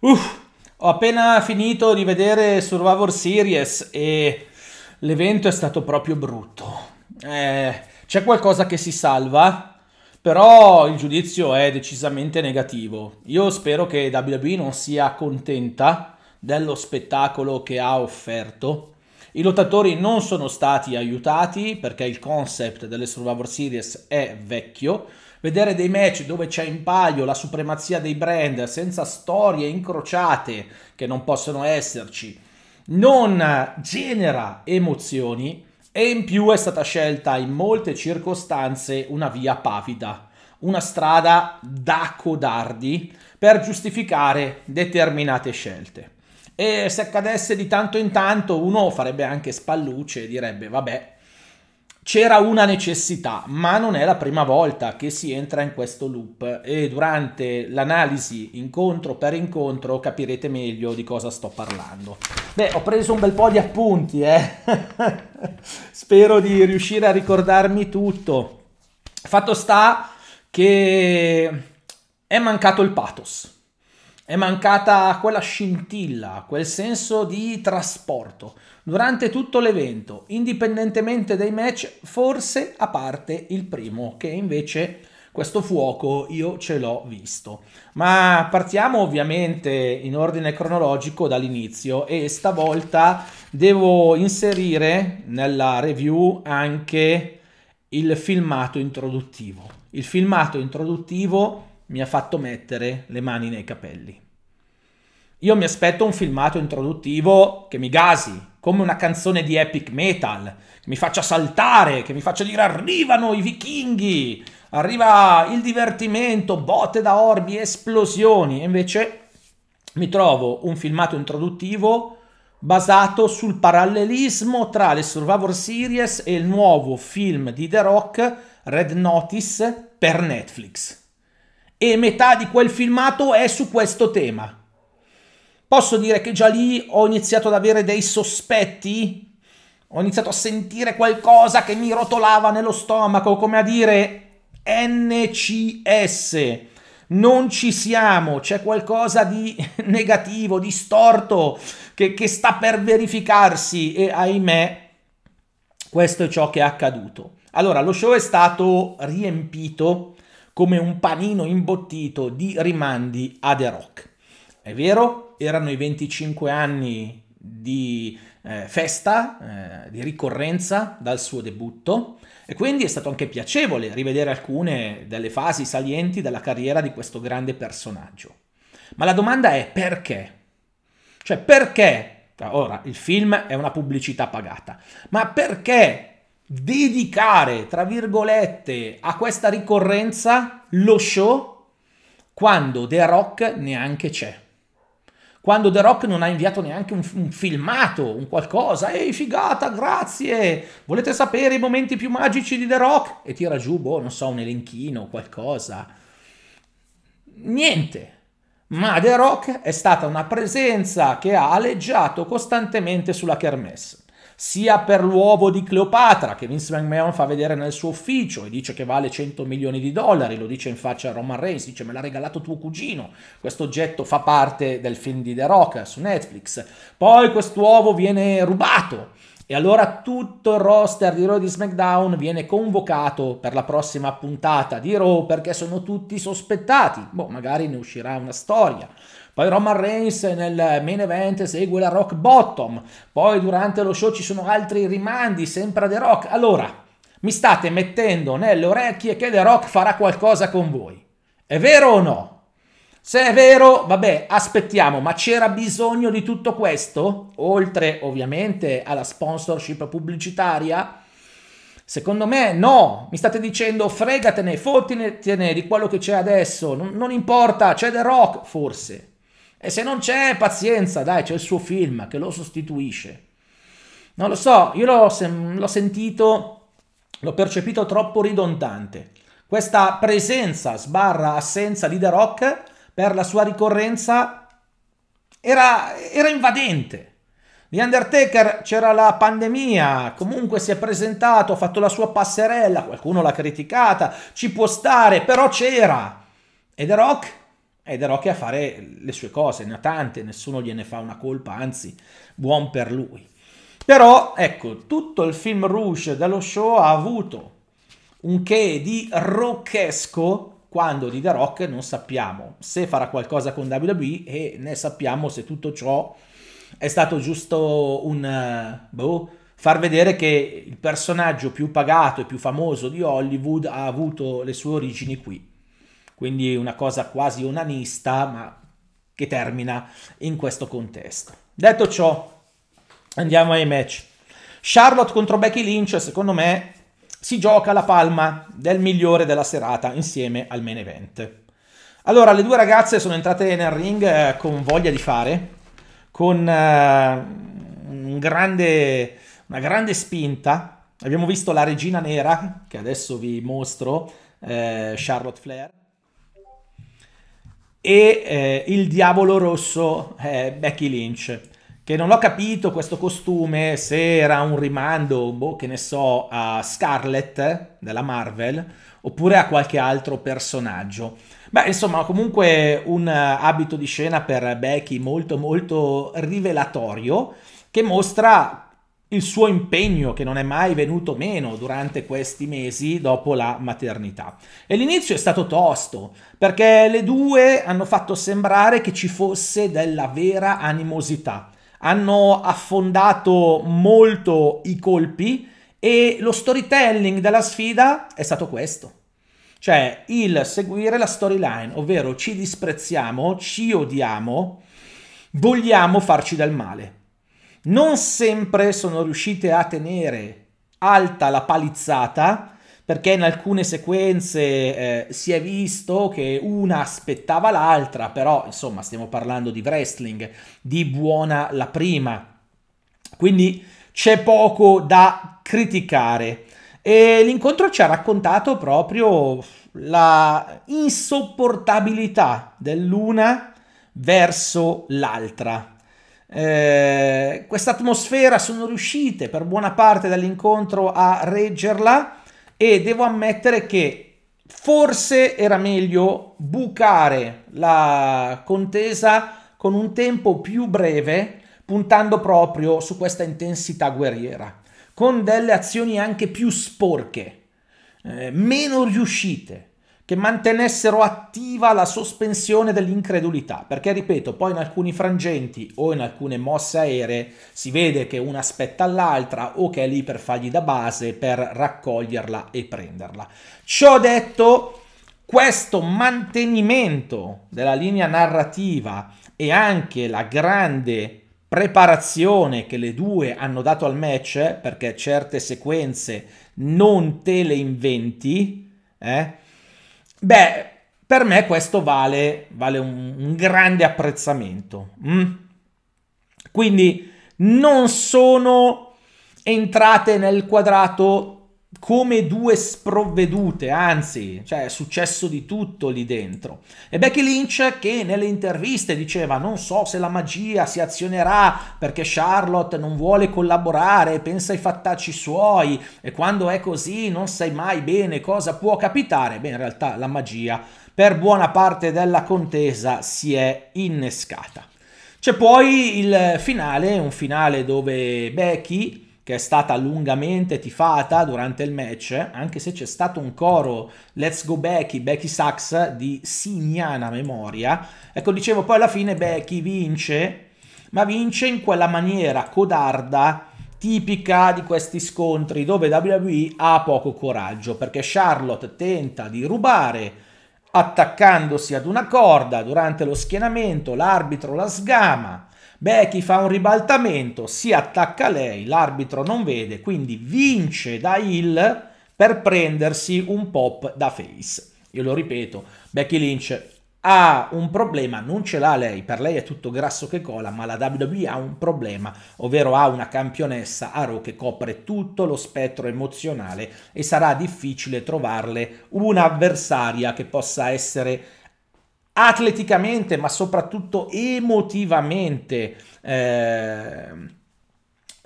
Uff, ho appena finito di vedere Survivor Series e l'evento è stato proprio brutto. Eh, c'è qualcosa che si salva, però il giudizio è decisamente negativo. Io spero che WWE non sia contenta dello spettacolo che ha offerto. I lottatori non sono stati aiutati perché il concept delle Survivor Series è vecchio vedere dei match dove c'è in palio la supremazia dei brand senza storie incrociate che non possono esserci, non genera emozioni e in più è stata scelta in molte circostanze una via pavida, una strada da codardi per giustificare determinate scelte. E se accadesse di tanto in tanto uno farebbe anche spallucce e direbbe vabbè c'era una necessità, ma non è la prima volta che si entra in questo loop e durante l'analisi incontro per incontro capirete meglio di cosa sto parlando. Beh, ho preso un bel po' di appunti, eh. Spero di riuscire a ricordarmi tutto. Fatto sta che è mancato il pathos. È mancata quella scintilla, quel senso di trasporto. Durante tutto l'evento, indipendentemente dai match, forse a parte il primo, che invece questo fuoco io ce l'ho visto. Ma partiamo ovviamente in ordine cronologico dall'inizio e stavolta devo inserire nella review anche il filmato introduttivo. Il filmato introduttivo mi ha fatto mettere le mani nei capelli. Io mi aspetto un filmato introduttivo che mi gasi, come una canzone di epic metal, che mi faccia saltare, che mi faccia dire arrivano i vichinghi, arriva il divertimento, botte da orbi, esplosioni. E invece mi trovo un filmato introduttivo basato sul parallelismo tra le Survivor Series e il nuovo film di The Rock, Red Notice, per Netflix e metà di quel filmato è su questo tema. Posso dire che già lì ho iniziato ad avere dei sospetti, ho iniziato a sentire qualcosa che mi rotolava nello stomaco, come a dire NCS, non ci siamo, c'è qualcosa di negativo, di storto che, che sta per verificarsi e ahimè questo è ciò che è accaduto. Allora, lo show è stato riempito come un panino imbottito di rimandi a The Rock. È vero, erano i 25 anni di eh, festa, eh, di ricorrenza dal suo debutto e quindi è stato anche piacevole rivedere alcune delle fasi salienti della carriera di questo grande personaggio. Ma la domanda è perché? Cioè perché? Ora, il film è una pubblicità pagata, ma perché dedicare, tra virgolette, a questa ricorrenza lo show quando The Rock neanche c'è. Quando The Rock non ha inviato neanche un, un filmato, un qualcosa, ehi figata, grazie, volete sapere i momenti più magici di The Rock? E tira giù, boh, non so, un elenchino, qualcosa. Niente. Ma The Rock è stata una presenza che ha aleggiato costantemente sulla kermesse sia per l'uovo di Cleopatra che Vince McMahon fa vedere nel suo ufficio e dice che vale 100 milioni di dollari, lo dice in faccia a Roman Reigns, dice me l'ha regalato tuo cugino, questo oggetto fa parte del film di The Rock su Netflix, poi quest'uovo viene rubato e allora tutto il roster di Raw di SmackDown viene convocato per la prossima puntata di Raw perché sono tutti sospettati. Boh, magari ne uscirà una storia. Poi Roman Reigns nel main event segue la Rock Bottom. Poi durante lo show ci sono altri rimandi, sempre a The Rock. Allora, mi state mettendo nelle orecchie che The Rock farà qualcosa con voi. È vero o no? Se è vero, vabbè, aspettiamo, ma c'era bisogno di tutto questo? Oltre ovviamente alla sponsorship pubblicitaria? Secondo me no, mi state dicendo fregatene, fottitene di quello che c'è adesso, non, non importa, c'è The Rock forse. E se non c'è, pazienza, dai, c'è il suo film che lo sostituisce. Non lo so, io l'ho, l'ho sentito, l'ho percepito troppo ridondante. Questa presenza sbarra assenza di The Rock per la sua ricorrenza era, era invadente. Di Undertaker c'era la pandemia, comunque si è presentato, ha fatto la sua passerella, qualcuno l'ha criticata, ci può stare, però c'era. E The Rock è da Rock a fare le sue cose, ne ha tante, nessuno gliene fa una colpa, anzi, buon per lui. Però, ecco, tutto il film Rouge dello show ha avuto un che di rocchesco quando di The Rock non sappiamo se farà qualcosa con WWE e ne sappiamo se tutto ciò è stato giusto un... boh, far vedere che il personaggio più pagato e più famoso di Hollywood ha avuto le sue origini qui quindi una cosa quasi onanista, ma che termina in questo contesto. Detto ciò, andiamo ai match. Charlotte contro Becky Lynch, secondo me, si gioca la palma del migliore della serata insieme al main event. Allora, le due ragazze sono entrate nel ring eh, con voglia di fare, con eh, un grande, una grande spinta. Abbiamo visto la regina nera, che adesso vi mostro, eh, Charlotte Flair e eh, il diavolo rosso è eh, Becky Lynch, che non ho capito questo costume, se era un rimando, boh, che ne so, a Scarlet eh, della Marvel, oppure a qualche altro personaggio. Beh, insomma, comunque un eh, abito di scena per Becky molto molto rivelatorio, che mostra il suo impegno che non è mai venuto meno durante questi mesi dopo la maternità. E l'inizio è stato tosto, perché le due hanno fatto sembrare che ci fosse della vera animosità. Hanno affondato molto i colpi e lo storytelling della sfida è stato questo. Cioè il seguire la storyline, ovvero ci disprezziamo, ci odiamo, vogliamo farci del male non sempre sono riuscite a tenere alta la palizzata perché in alcune sequenze eh, si è visto che una aspettava l'altra, però insomma stiamo parlando di wrestling, di buona la prima. Quindi c'è poco da criticare. E l'incontro ci ha raccontato proprio la insopportabilità dell'una verso l'altra. Eh, questa atmosfera sono riuscite per buona parte dall'incontro a reggerla e devo ammettere che forse era meglio bucare la contesa con un tempo più breve puntando proprio su questa intensità guerriera con delle azioni anche più sporche eh, meno riuscite che mantenessero attiva la sospensione dell'incredulità, perché ripeto, poi in alcuni frangenti o in alcune mosse aeree si vede che una aspetta all'altra o che è lì per fargli da base, per raccoglierla e prenderla. Ciò detto, questo mantenimento della linea narrativa e anche la grande preparazione che le due hanno dato al match, eh, perché certe sequenze non te le inventi, eh? Beh, per me questo vale, vale un, un, grande apprezzamento. Mm? Quindi non sono entrate nel quadrato come due sprovvedute, anzi, cioè è successo di tutto lì dentro. E Becky Lynch che nelle interviste diceva non so se la magia si azionerà perché Charlotte non vuole collaborare, pensa ai fattacci suoi e quando è così non sai mai bene cosa può capitare. Beh, in realtà la magia per buona parte della contesa si è innescata. C'è poi il finale, un finale dove Becky che è stata lungamente tifata durante il match, anche se c'è stato un coro Let's Go Becky, Becky Sachs di signana memoria. Ecco, dicevo, poi alla fine Becky vince, ma vince in quella maniera codarda tipica di questi scontri dove WWE ha poco coraggio perché Charlotte tenta di rubare attaccandosi ad una corda durante lo schienamento, l'arbitro la sgama, Becky fa un ribaltamento, si attacca a lei, l'arbitro non vede, quindi vince da Hill per prendersi un pop da face. Io lo ripeto, Becky Lynch ha un problema, non ce l'ha lei, per lei è tutto grasso che cola, ma la WWE ha un problema, ovvero ha una campionessa a Raw che copre tutto lo spettro emozionale e sarà difficile trovarle un'avversaria che possa essere atleticamente, ma soprattutto emotivamente, eh,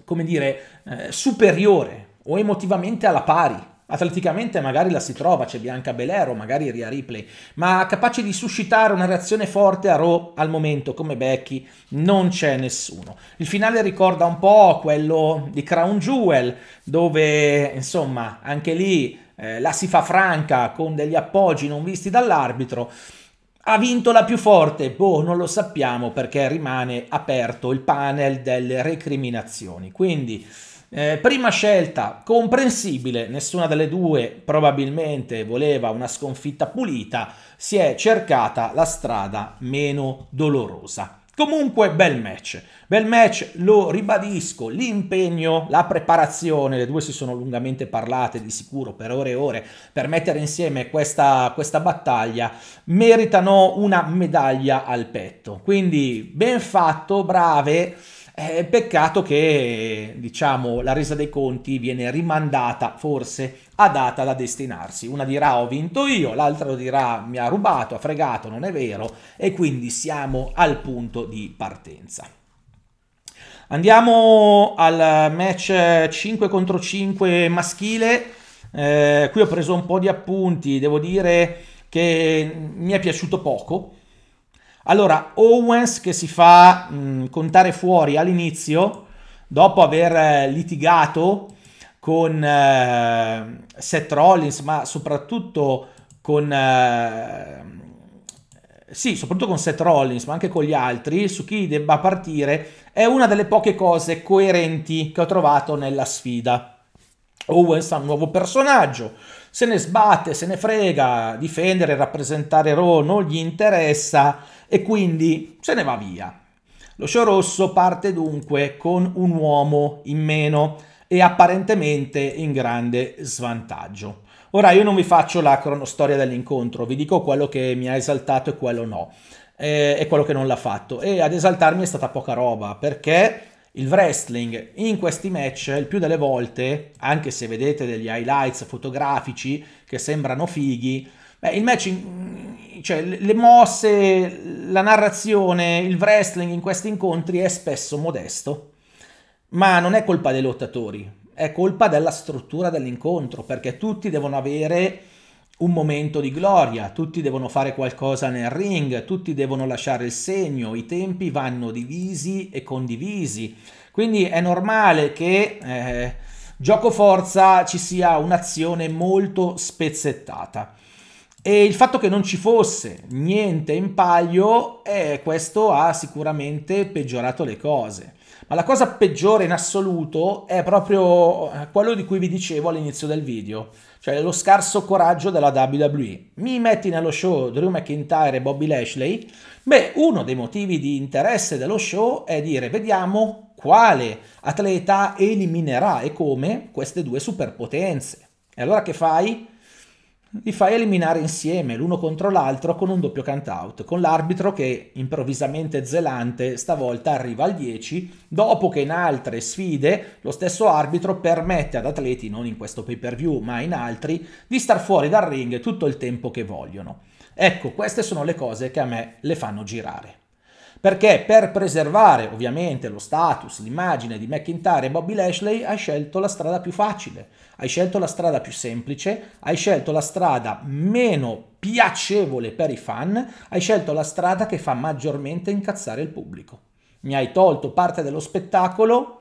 come dire, eh, superiore o emotivamente alla pari. Atleticamente magari la si trova, c'è Bianca Belero, magari Ria Ripley, ma capace di suscitare una reazione forte a Raw al momento, come Becky, non c'è nessuno. Il finale ricorda un po' quello di Crown Jewel, dove insomma anche lì eh, la si fa franca con degli appoggi non visti dall'arbitro. Ha vinto la più forte? Boh, non lo sappiamo perché rimane aperto il panel delle recriminazioni. Quindi, eh, prima scelta, comprensibile, nessuna delle due probabilmente voleva una sconfitta pulita, si è cercata la strada meno dolorosa. Comunque bel match, bel match, lo ribadisco, l'impegno, la preparazione, le due si sono lungamente parlate di sicuro per ore e ore per mettere insieme questa, questa battaglia, meritano una medaglia al petto. Quindi ben fatto, brave. Eh, peccato che diciamo, la resa dei conti viene rimandata forse a data da destinarsi. Una dirà ho vinto io, l'altra dirà mi ha rubato, ha fregato, non è vero e quindi siamo al punto di partenza. Andiamo al match 5 contro 5 maschile. Eh, qui ho preso un po' di appunti, devo dire che mi è piaciuto poco. Allora, Owens che si fa mh, mm, contare fuori all'inizio, dopo aver eh, litigato con eh, Seth Rollins, ma soprattutto con... Eh, sì, soprattutto con Seth Rollins, ma anche con gli altri, su chi debba partire, è una delle poche cose coerenti che ho trovato nella sfida. Owens ha un nuovo personaggio, se ne sbatte, se ne frega, difendere rappresentare Raw non gli interessa e quindi se ne va via. Lo show rosso parte dunque con un uomo in meno e apparentemente in grande svantaggio. Ora io non vi faccio la cronostoria dell'incontro, vi dico quello che mi ha esaltato e quello no, eh, e quello che non l'ha fatto. E ad esaltarmi è stata poca roba, perché il wrestling in questi match il più delle volte, anche se vedete degli highlights fotografici che sembrano fighi, beh, il match, in, cioè le mosse, la narrazione, il wrestling in questi incontri è spesso modesto ma non è colpa dei lottatori, è colpa della struttura dell'incontro, perché tutti devono avere un momento di gloria, tutti devono fare qualcosa nel ring, tutti devono lasciare il segno, i tempi vanno divisi e condivisi. Quindi è normale che eh, gioco forza ci sia un'azione molto spezzettata. E il fatto che non ci fosse niente in palio, eh, questo ha sicuramente peggiorato le cose. Ma la cosa peggiore in assoluto è proprio eh, quello di cui vi dicevo all'inizio del video, cioè lo scarso coraggio della WWE. Mi metti nello show Drew McIntyre e Bobby Lashley? Beh, uno dei motivi di interesse dello show è dire vediamo quale atleta eliminerà e come queste due superpotenze. E allora che fai? li fa eliminare insieme l'uno contro l'altro con un doppio count-out, con l'arbitro che improvvisamente zelante stavolta arriva al 10, dopo che in altre sfide lo stesso arbitro permette ad atleti, non in questo pay-per-view ma in altri, di star fuori dal ring tutto il tempo che vogliono. Ecco, queste sono le cose che a me le fanno girare perché per preservare ovviamente lo status, l'immagine di McIntyre e Bobby Lashley hai scelto la strada più facile, hai scelto la strada più semplice, hai scelto la strada meno piacevole per i fan, hai scelto la strada che fa maggiormente incazzare il pubblico. Mi hai tolto parte dello spettacolo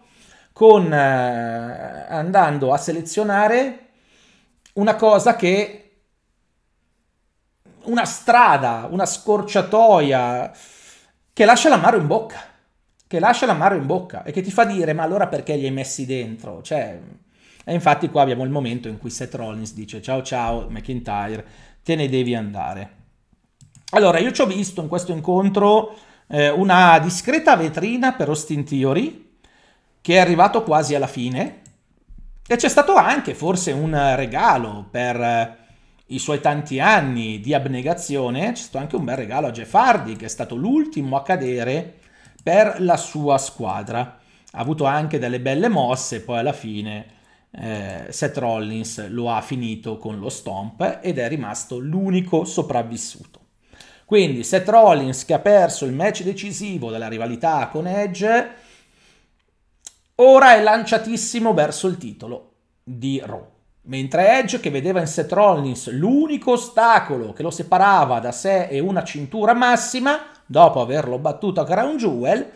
con, eh, andando a selezionare una cosa che una strada, una scorciatoia che lascia l'amaro in bocca, che lascia l'amaro in bocca e che ti fa dire ma allora perché li hai messi dentro? Cioè, e infatti qua abbiamo il momento in cui Seth Rollins dice ciao ciao McIntyre, te ne devi andare. Allora, io ci ho visto in questo incontro eh, una discreta vetrina per Austin Theory, che è arrivato quasi alla fine, e c'è stato anche forse un regalo per eh, i suoi tanti anni di abnegazione, c'è stato anche un bel regalo a Jeff Hardy, che è stato l'ultimo a cadere per la sua squadra. Ha avuto anche delle belle mosse, poi alla fine eh, Seth Rollins lo ha finito con lo stomp ed è rimasto l'unico sopravvissuto. Quindi Seth Rollins che ha perso il match decisivo della rivalità con Edge, ora è lanciatissimo verso il titolo di Raw. Mentre Edge, che vedeva in Seth Rollins l'unico ostacolo che lo separava da sé e una cintura massima, dopo averlo battuto a Crown Jewel,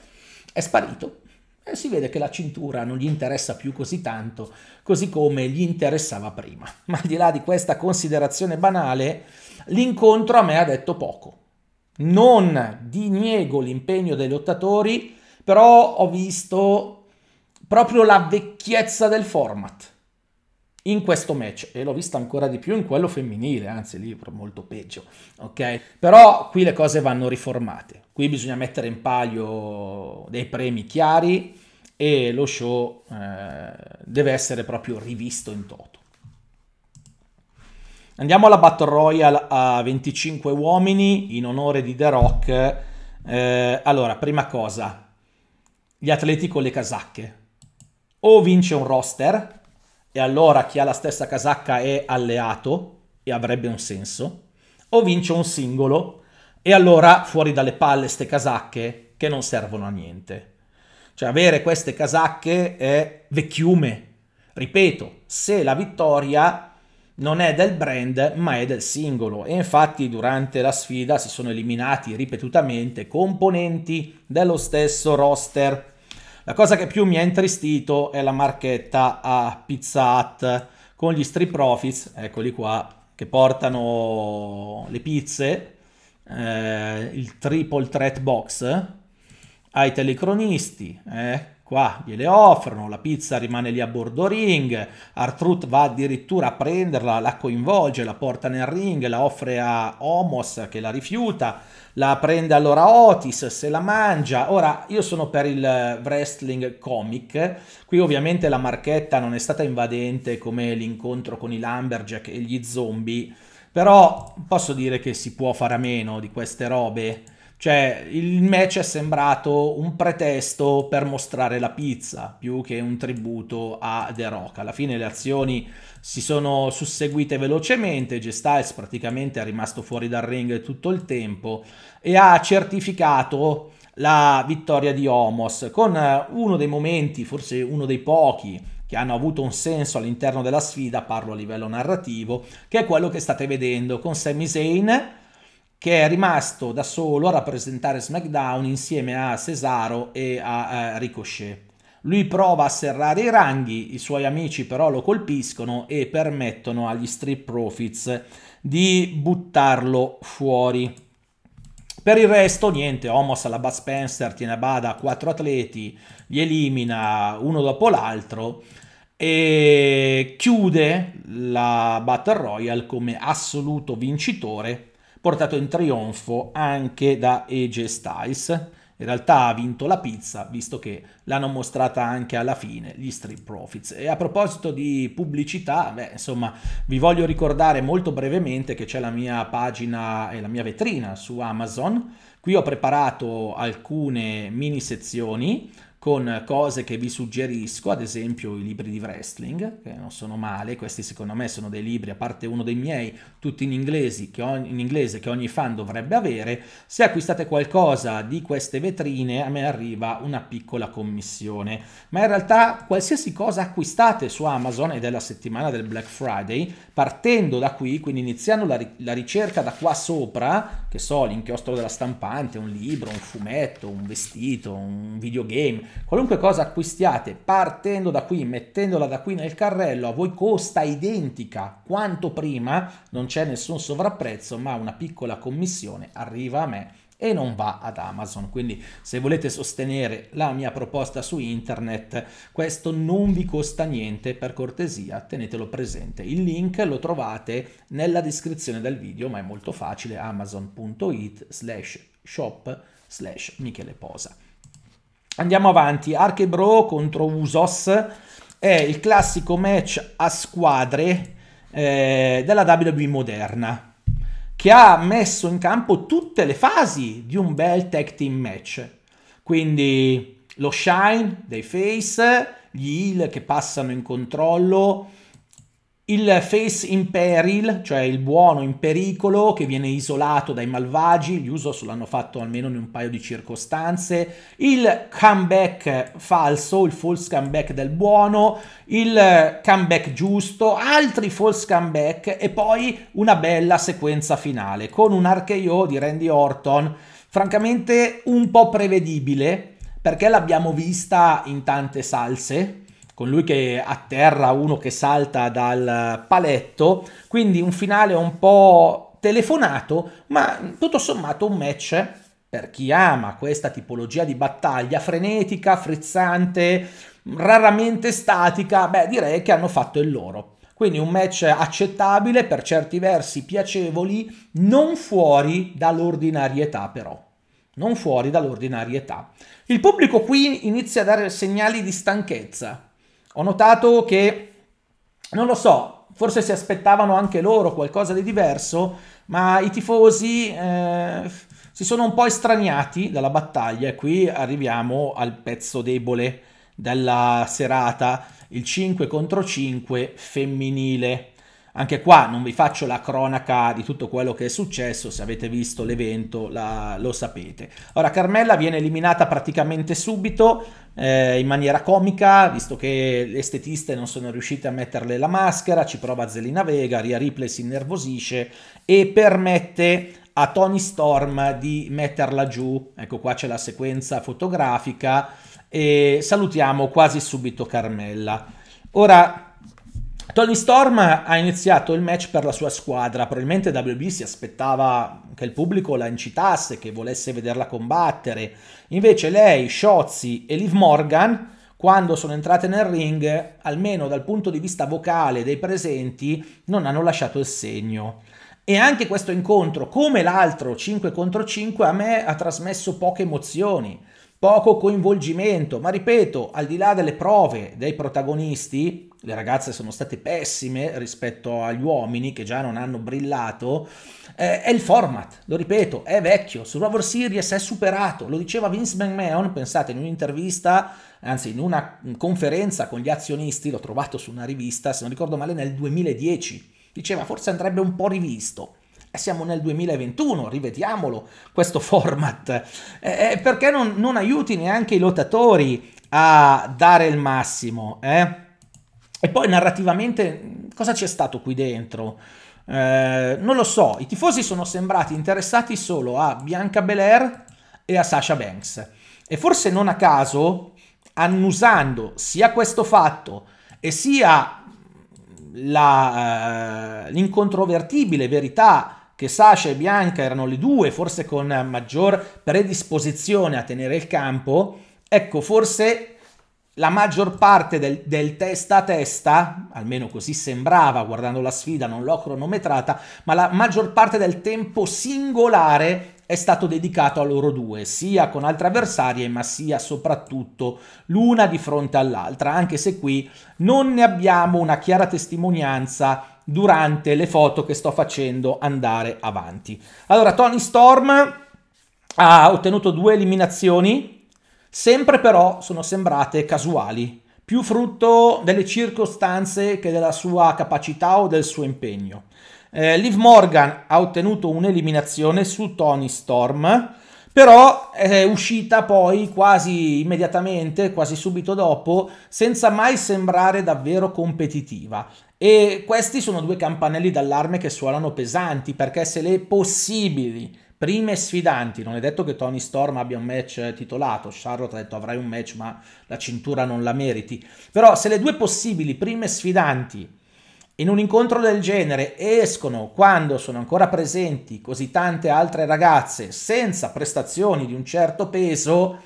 è sparito. E si vede che la cintura non gli interessa più così tanto, così come gli interessava prima. Ma al di là di questa considerazione banale, l'incontro a me ha detto poco. Non diniego l'impegno dei lottatori, però ho visto proprio la vecchiezza del format in questo match e l'ho vista ancora di più in quello femminile, anzi lì molto peggio, ok? Però qui le cose vanno riformate, qui bisogna mettere in palio dei premi chiari e lo show eh, deve essere proprio rivisto in toto. Andiamo alla Battle Royale a 25 uomini in onore di The Rock. Eh, allora, prima cosa, gli atleti con le casacche. O vince un roster e allora chi ha la stessa casacca è alleato e avrebbe un senso, o vince un singolo e allora fuori dalle palle ste casacche che non servono a niente. Cioè avere queste casacche è vecchiume. Ripeto, se la vittoria non è del brand ma è del singolo e infatti durante la sfida si sono eliminati ripetutamente componenti dello stesso roster la cosa che più mi ha intristito è la marchetta a Pizza Hut con gli street profits, eccoli qua, che portano le pizze, eh, il triple threat box, ai telecronisti, eh, qua gliele offrono, la pizza rimane lì a bordo ring, Artrud va addirittura a prenderla, la coinvolge, la porta nel ring, la offre a Homos che la rifiuta, la prende allora Otis, se la mangia. Ora io sono per il wrestling comic, qui ovviamente la marchetta non è stata invadente come l'incontro con i Lumberjack e gli zombie, però posso dire che si può fare a meno di queste robe cioè, il match è sembrato un pretesto per mostrare la pizza, più che un tributo a The Rock. Alla fine le azioni si sono susseguite velocemente, G. Styles praticamente è rimasto fuori dal ring tutto il tempo e ha certificato la vittoria di Homos con uno dei momenti, forse uno dei pochi, che hanno avuto un senso all'interno della sfida, parlo a livello narrativo, che è quello che state vedendo con Sami Zayn che è rimasto da solo a rappresentare SmackDown insieme a Cesaro e a, eh, Ricochet. Lui prova a serrare i ranghi, i suoi amici però lo colpiscono e permettono agli Street Profits di buttarlo fuori. Per il resto niente, Homos alla Bud Spencer tiene a bada quattro atleti, li elimina uno dopo l'altro e chiude la Battle Royale come assoluto vincitore portato in trionfo anche da AJ Styles. In realtà ha vinto la pizza, visto che l'hanno mostrata anche alla fine, gli Street Profits. E a proposito di pubblicità, beh, insomma, vi voglio ricordare molto brevemente che c'è la mia pagina e la mia vetrina su Amazon. Qui ho preparato alcune mini sezioni con cose che vi suggerisco, ad esempio i libri di wrestling, che non sono male, questi secondo me sono dei libri, a parte uno dei miei, tutti in inglese, che ogni, in inglese, che ogni fan dovrebbe avere. Se acquistate qualcosa di queste vetrine, a me arriva una piccola commissione. Ma in realtà qualsiasi cosa acquistate su Amazon ed è la settimana del Black Friday, partendo da qui, quindi iniziando la, la ricerca da qua sopra, che so, l'inchiostro della stampante, un libro, un fumetto, un vestito, un videogame, Qualunque cosa acquistiate partendo da qui, mettendola da qui nel carrello, a voi costa identica quanto prima, non c'è nessun sovrapprezzo, ma una piccola commissione arriva a me e non va ad Amazon. Quindi se volete sostenere la mia proposta su internet, questo non vi costa niente, per cortesia tenetelo presente. Il link lo trovate nella descrizione del video, ma è molto facile, amazon.it slash shop slash Michele Posa. Andiamo avanti, Archebro contro Usos è il classico match a squadre eh, della WWE moderna che ha messo in campo tutte le fasi di un bel tag team match. Quindi lo shine dei face, gli heal che passano in controllo, il face in peril, cioè il buono in pericolo, che viene isolato dai malvagi, gli Usos l'hanno fatto almeno in un paio di circostanze. Il comeback falso, il false comeback del buono, il comeback giusto, altri false comeback e poi una bella sequenza finale con un RKO di Randy Orton, francamente un po' prevedibile, perché l'abbiamo vista in tante salse, con lui che atterra, uno che salta dal paletto, quindi un finale un po' telefonato, ma tutto sommato un match per chi ama questa tipologia di battaglia frenetica, frizzante, raramente statica, beh direi che hanno fatto il loro. Quindi un match accettabile, per certi versi piacevoli, non fuori dall'ordinarietà però. Non fuori dall'ordinarietà. Il pubblico qui inizia a dare segnali di stanchezza. Ho notato che, non lo so, forse si aspettavano anche loro qualcosa di diverso, ma i tifosi eh, si sono un po' estraniati dalla battaglia e qui arriviamo al pezzo debole della serata, il 5 contro 5 femminile. Anche qua non vi faccio la cronaca di tutto quello che è successo, se avete visto l'evento la, lo sapete. Ora Carmella viene eliminata praticamente subito eh, in maniera comica, visto che le estetiste non sono riuscite a metterle la maschera, ci prova Zelina Vega, Ria Ripley si innervosisce e permette a Tony Storm di metterla giù. Ecco qua c'è la sequenza fotografica e salutiamo quasi subito Carmella. Ora Tony Storm ha iniziato il match per la sua squadra, probabilmente WB si aspettava che il pubblico la incitasse, che volesse vederla combattere, invece lei, Shotzi e Liv Morgan, quando sono entrate nel ring, almeno dal punto di vista vocale dei presenti, non hanno lasciato il segno. E anche questo incontro, come l'altro 5 contro 5, a me ha trasmesso poche emozioni poco coinvolgimento, ma ripeto, al di là delle prove dei protagonisti, le ragazze sono state pessime rispetto agli uomini che già non hanno brillato, eh, è il format, lo ripeto, è vecchio, Survivor Series è superato, lo diceva Vince McMahon, pensate, in un'intervista, anzi in una conferenza con gli azionisti, l'ho trovato su una rivista, se non ricordo male, nel 2010, diceva forse andrebbe un po' rivisto siamo nel 2021, rivediamolo questo format, eh, perché non, non, aiuti neanche i lottatori a dare il massimo. Eh? E poi narrativamente cosa c'è stato qui dentro? Eh, non lo so, i tifosi sono sembrati interessati solo a Bianca Belair e a Sasha Banks. E forse non a caso, annusando sia questo fatto e sia eh, l'incontrovertibile verità che Sasha e Bianca erano le due, forse con maggior predisposizione a tenere il campo, ecco, forse la maggior parte del, del, testa a testa, almeno così sembrava guardando la sfida, non l'ho cronometrata, ma la maggior parte del tempo singolare è stato dedicato a loro due, sia con altre avversarie, ma sia soprattutto l'una di fronte all'altra, anche se qui non ne abbiamo una chiara testimonianza durante le foto che sto facendo andare avanti. Allora, Tony Storm ha ottenuto due eliminazioni, sempre però sono sembrate casuali, più frutto delle circostanze che della sua capacità o del suo impegno. Eh, Liv Morgan ha ottenuto un'eliminazione su Tony Storm, però è uscita poi quasi immediatamente, quasi subito dopo, senza mai sembrare davvero competitiva. E questi sono due campanelli d'allarme che suonano pesanti perché se le possibili prime sfidanti, non è detto che Tony Storm abbia un match titolato, Charlotte ha detto avrai un match ma la cintura non la meriti, però se le due possibili prime sfidanti in un incontro del genere escono quando sono ancora presenti così tante altre ragazze senza prestazioni di un certo peso,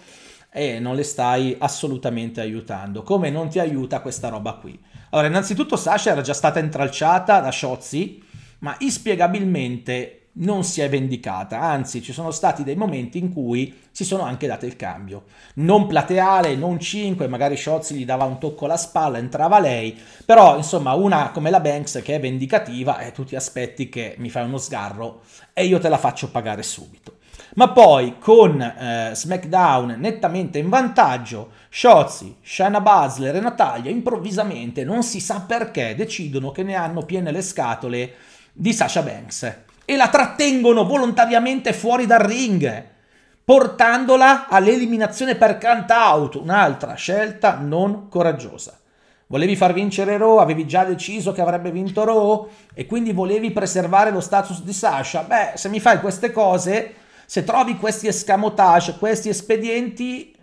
eh, non le stai assolutamente aiutando, come non ti aiuta questa roba qui. Allora, innanzitutto Sasha era già stata intralciata da Shotzi, ma inspiegabilmente non si è vendicata, anzi ci sono stati dei momenti in cui si sono anche date il cambio. Non plateale, non 5, magari Shotzi gli dava un tocco alla spalla, entrava lei, però insomma una come la Banks che è vendicativa e eh, tu ti aspetti che mi fai uno sgarro e io te la faccio pagare subito ma poi con eh, SmackDown nettamente in vantaggio, Shotzi, Shanna Basler e Natalia improvvisamente, non si sa perché, decidono che ne hanno piene le scatole di Sasha Banks e la trattengono volontariamente fuori dal ring portandola all'eliminazione per count out, un'altra scelta non coraggiosa. Volevi far vincere Raw, avevi già deciso che avrebbe vinto Raw e quindi volevi preservare lo status di Sasha. Beh, se mi fai queste cose se trovi questi escamotage, questi espedienti,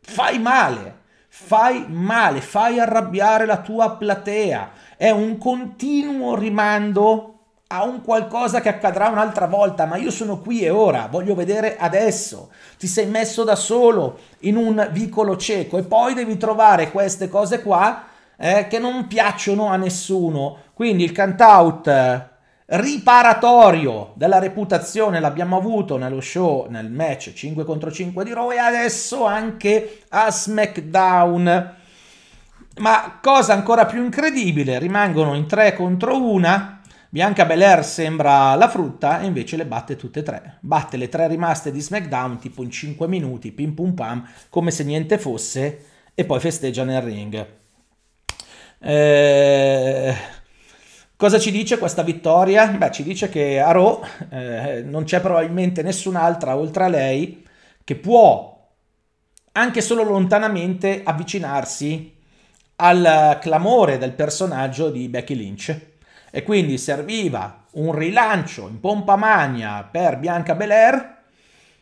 fai male, fai male, fai arrabbiare la tua platea. È un continuo rimando a un qualcosa che accadrà un'altra volta, ma io sono qui e ora, voglio vedere adesso. Ti sei messo da solo in un vicolo cieco e poi devi trovare queste cose qua eh, che non piacciono a nessuno. Quindi il cantout riparatorio della reputazione l'abbiamo avuto nello show, nel match 5 contro 5 di Raw e adesso anche a SmackDown. Ma cosa ancora più incredibile, rimangono in 3 contro 1. Bianca Belair sembra la frutta e invece le batte tutte e tre. Batte le tre rimaste di SmackDown tipo in 5 minuti, pim pum pam, come se niente fosse, e poi festeggia nel ring. Eh Cosa ci dice questa vittoria? Beh, ci dice che a Raw eh, non c'è probabilmente nessun'altra oltre a lei che può anche solo lontanamente avvicinarsi al clamore del personaggio di Becky Lynch. E quindi serviva un rilancio in pompa magna per Bianca Belair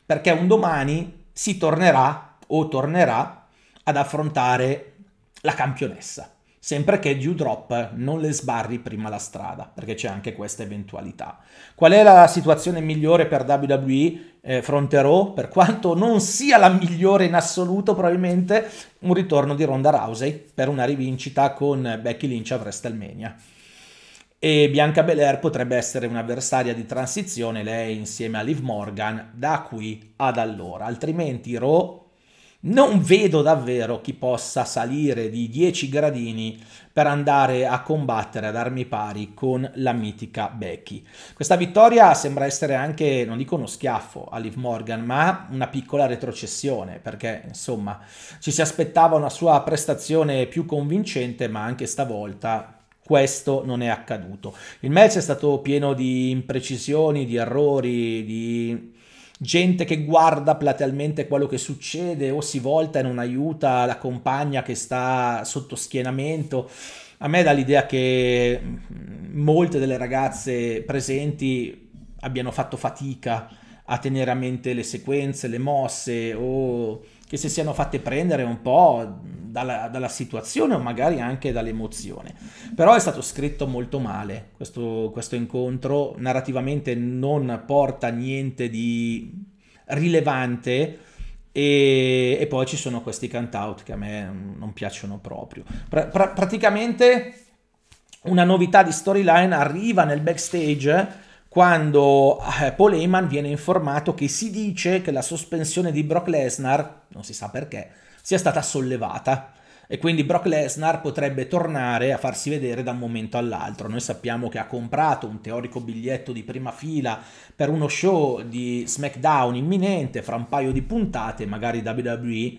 perché un domani si tornerà o tornerà ad affrontare la campionessa sempre che Dewdrop non le sbarri prima la strada, perché c'è anche questa eventualità. Qual è la situazione migliore per WWE? Eh, Fronterò, per quanto non sia la migliore in assoluto, probabilmente un ritorno di Ronda Rousey per una rivincita con Becky Lynch a WrestleMania e Bianca Belair potrebbe essere un'avversaria di transizione, lei insieme a Liv Morgan, da qui ad allora, altrimenti Raw non vedo davvero chi possa salire di 10 gradini per andare a combattere ad armi pari con la mitica Becky. Questa vittoria sembra essere anche, non dico uno schiaffo a Liv Morgan, ma una piccola retrocessione, perché insomma ci si aspettava una sua prestazione più convincente, ma anche stavolta questo non è accaduto. Il match è stato pieno di imprecisioni, di errori, di gente che guarda platealmente quello che succede o si volta e non aiuta la compagna che sta sotto schienamento. A me dà l'idea che mm, molte delle ragazze presenti abbiano fatto fatica a tenere a mente le sequenze, le mosse o che si siano fatte prendere un po' dalla, dalla, situazione o magari anche dall'emozione. Però è stato scritto molto male questo, questo incontro, narrativamente non porta niente di rilevante e, e poi ci sono questi cantout che a me non piacciono proprio. Pra, pra, praticamente una novità di storyline arriva nel backstage quando eh, Paul Heyman viene informato che si dice che la sospensione di Brock Lesnar, non si sa perché, sia stata sollevata e quindi Brock Lesnar potrebbe tornare a farsi vedere da un momento all'altro. Noi sappiamo che ha comprato un teorico biglietto di prima fila per uno show di SmackDown imminente, fra un paio di puntate, magari WWE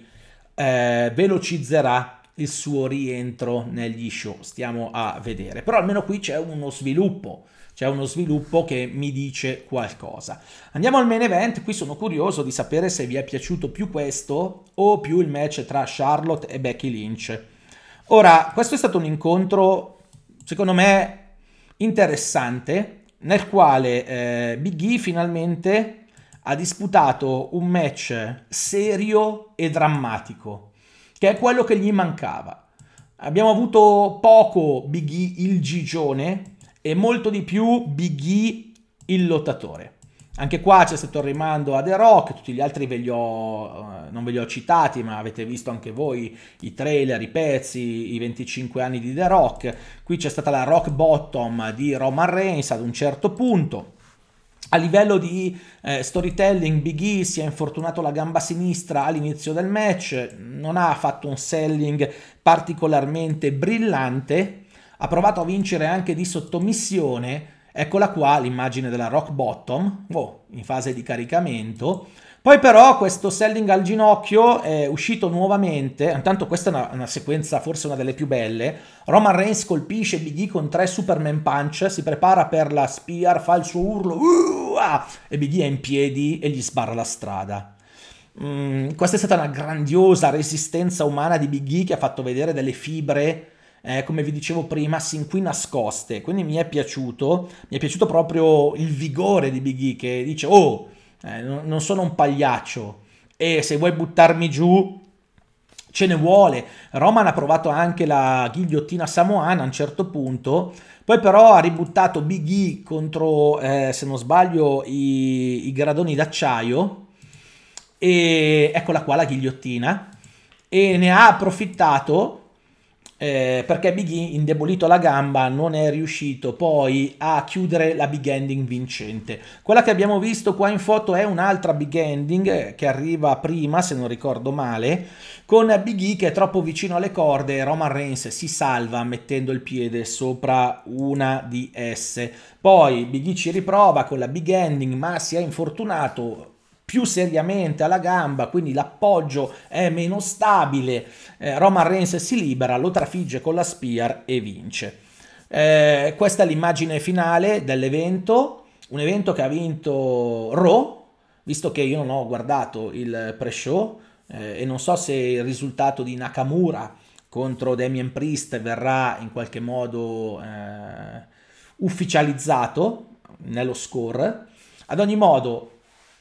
eh, velocizzerà il suo rientro negli show. Stiamo a vedere. Però almeno qui c'è uno sviluppo c'è uno sviluppo che mi dice qualcosa. Andiamo al main event, qui sono curioso di sapere se vi è piaciuto più questo o più il match tra Charlotte e Becky Lynch. Ora, questo è stato un incontro, secondo me, interessante, nel quale eh, Big E finalmente ha disputato un match serio e drammatico, che è quello che gli mancava. Abbiamo avuto poco Big E il gigione, e molto di più Big E il lottatore. Anche qua c'è stato il rimando a The Rock, tutti gli altri ve li ho, eh, non ve li ho citati, ma avete visto anche voi i trailer, i pezzi, i 25 anni di The Rock. Qui c'è stata la rock bottom di Roman Reigns ad un certo punto. A livello di eh, storytelling, Big E si è infortunato la gamba sinistra all'inizio del match, non ha fatto un selling particolarmente brillante, ha provato a vincere anche di sottomissione, eccola qua l'immagine della rock bottom, oh, in fase di caricamento, poi però questo selling al ginocchio è uscito nuovamente, intanto questa è una, una, sequenza forse una delle più belle, Roman Reigns colpisce Big E con tre Superman Punch, si prepara per la spear, fa il suo urlo uh, e Big E è in piedi e gli sbarra la strada. Mm, questa è stata una grandiosa resistenza umana di Big E che ha fatto vedere delle fibre eh, come vi dicevo prima, sin qui nascoste. Quindi mi è piaciuto, mi è piaciuto proprio il vigore di Big E che dice, oh, eh, non sono un pagliaccio e se vuoi buttarmi giù ce ne vuole. Roman ha provato anche la ghigliottina samoana a un certo punto, poi però ha ributtato Big E contro, eh, se non sbaglio, i, i gradoni d'acciaio e eccola qua la ghigliottina e ne ha approfittato eh, perché Big E, indebolito la gamba, non è riuscito poi a chiudere la big ending vincente. Quella che abbiamo visto qua in foto è un'altra big ending eh, che arriva prima, se non ricordo male, con Big E che è troppo vicino alle corde e Roman Reigns si salva mettendo il piede sopra una di esse. Poi Big E ci riprova con la big ending, ma si è infortunato più seriamente alla gamba, quindi l'appoggio è meno stabile, eh, Roman Reigns si libera, lo trafigge con la spear e vince. Eh, questa è l'immagine finale dell'evento, un evento che ha vinto Raw, visto che io non ho guardato il pre-show eh, e non so se il risultato di Nakamura contro Damien Priest verrà in qualche modo eh, ufficializzato nello score. Ad ogni modo,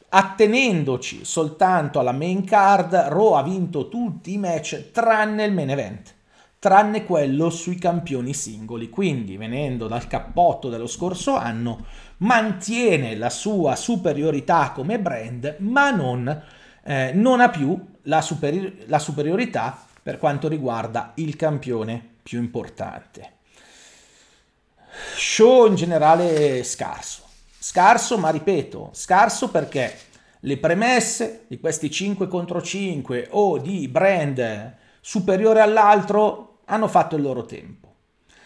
Attenendoci soltanto alla main card, Raw ha vinto tutti i match tranne il main event, tranne quello sui campioni singoli. Quindi, venendo dal cappotto dello scorso anno, mantiene la sua superiorità come brand, ma non, eh, non ha più la, superi la superiorità per quanto riguarda il campione più importante. Show in generale scarso Scarso, ma ripeto, scarso perché le premesse di questi 5 contro 5 o di brand superiore all'altro hanno fatto il loro tempo.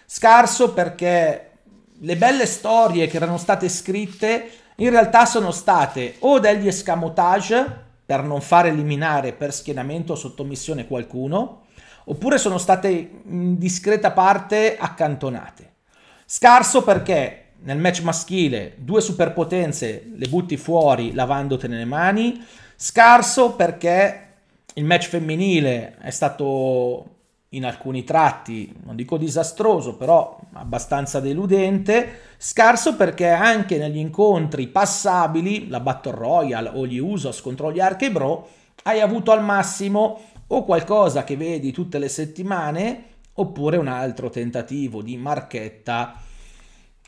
Scarso perché le belle storie che erano state scritte in realtà sono state o degli escamotage per non far eliminare per schienamento o sottomissione qualcuno, oppure sono state in discreta parte accantonate. Scarso perché nel match maschile due superpotenze le butti fuori lavandotene le mani, scarso perché il match femminile è stato in alcuni tratti, non dico disastroso, però abbastanza deludente, scarso perché anche negli incontri passabili, la Battle Royale o gli Usos contro gli Arche hai avuto al massimo o qualcosa che vedi tutte le settimane oppure un altro tentativo di marchetta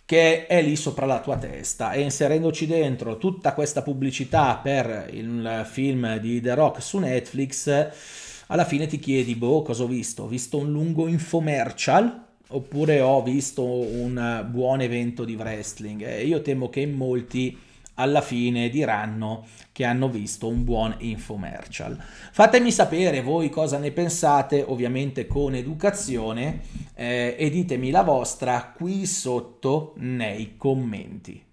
che è lì sopra la tua testa e inserendoci dentro tutta questa pubblicità per il film di The Rock su Netflix, alla fine ti chiedi, boh, cosa ho visto? Ho visto un lungo infomercial oppure ho visto un buon evento di wrestling? E io temo che in molti alla fine diranno che hanno visto un buon infomercial. Fatemi sapere voi cosa ne pensate, ovviamente con educazione, eh, e ditemi la vostra qui sotto nei commenti.